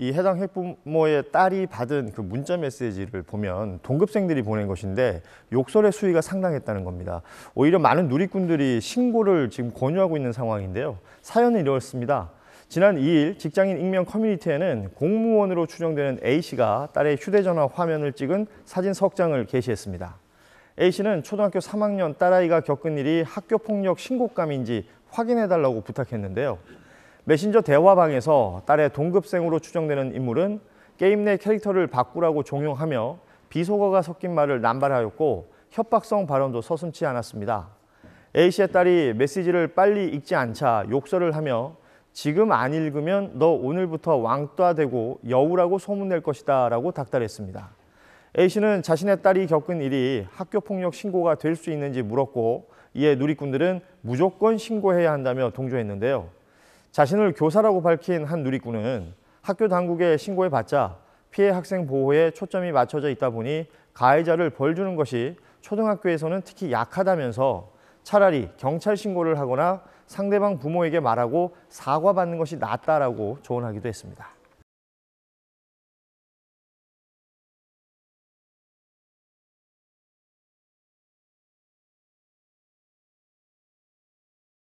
이 해당 핵부모의 딸이 받은 그 문자 메시지를 보면 동급생들이 보낸 것인데 욕설의 수위가 상당했다는 겁니다. 오히려 많은 누리꾼들이 신고를 지금 권유하고 있는 상황인데요. 사연은 이렇습니다. 지난 2일 직장인 익명 커뮤니티에는 공무원으로 추정되는 A씨가 딸의 휴대전화 화면을 찍은 사진 석장을 게시했습니다. A씨는 초등학교 3학년 딸아이가 겪은 일이 학교폭력 신고감인지 확인해달라고 부탁했는데요. 메신저 대화방에서 딸의 동급생으로 추정되는 인물은 게임 내 캐릭터를 바꾸라고 종용하며 비속어가 섞인 말을 남발하였고 협박성 발언도 서슴치 않았습니다. A씨의 딸이 메시지를 빨리 읽지 않자 욕설을 하며 지금 안 읽으면 너 오늘부터 왕따되고 여우라고 소문낼 것이다 라고 닥달했습니다. A씨는 자신의 딸이 겪은 일이 학교폭력 신고가 될 수 있는지 물었고 이에 누리꾼들은 무조건 신고해야 한다며 동조했는데요. 자신을 교사라고 밝힌 한 누리꾼은 학교 당국에 신고해봤자 피해 학생 보호에 초점이 맞춰져 있다 보니 가해자를 벌주는 것이 초등학교에서는 특히 약하다면서 차라리 경찰 신고를 하거나 상대방 부모에게 말하고 사과받는 것이 낫다라고 조언하기도 했습니다.